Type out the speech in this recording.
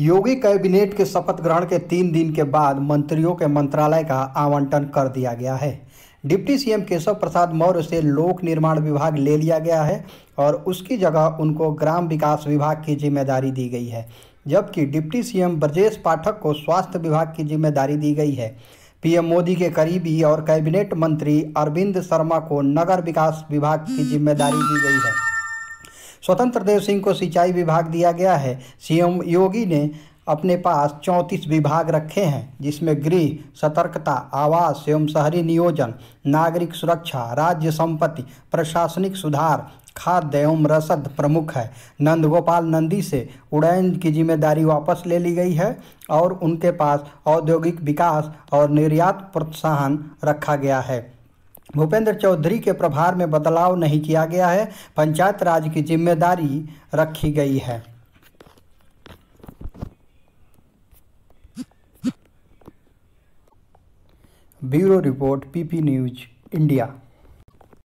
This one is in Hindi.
योगी कैबिनेट के शपथ ग्रहण के तीन दिन के बाद मंत्रियों के मंत्रालय का आवंटन कर दिया गया है डिप्टी सीएम केशव प्रसाद मौर्य से लोक निर्माण विभाग ले लिया गया है और उसकी जगह उनको ग्राम विकास विभाग की जिम्मेदारी दी गई है जबकि डिप्टी सीएम ब्रजेश पाठक को स्वास्थ्य विभाग की जिम्मेदारी दी गई है पीएम मोदी के करीबी और कैबिनेट मंत्री अरविंद शर्मा को नगर विकास विभाग की जिम्मेदारी दी गई है स्वतंत्र देव सिंह को सिंचाई विभाग दिया गया है सीएम योगी ने अपने पास चौंतीस विभाग रखे हैं जिसमें गृह सतर्कता आवास एवं शहरी नियोजन नागरिक सुरक्षा राज्य संपत्ति प्रशासनिक सुधार खाद्य एवं रसद प्रमुख है नंदगोपाल नंदी से उड़ैन की जिम्मेदारी वापस ले ली गई है और उनके पास औद्योगिक विकास और निर्यात प्रोत्साहन रखा गया है भूपेंद्र चौधरी के प्रभार में बदलाव नहीं किया गया है पंचायत राज की जिम्मेदारी रखी गई है bureau report PP news India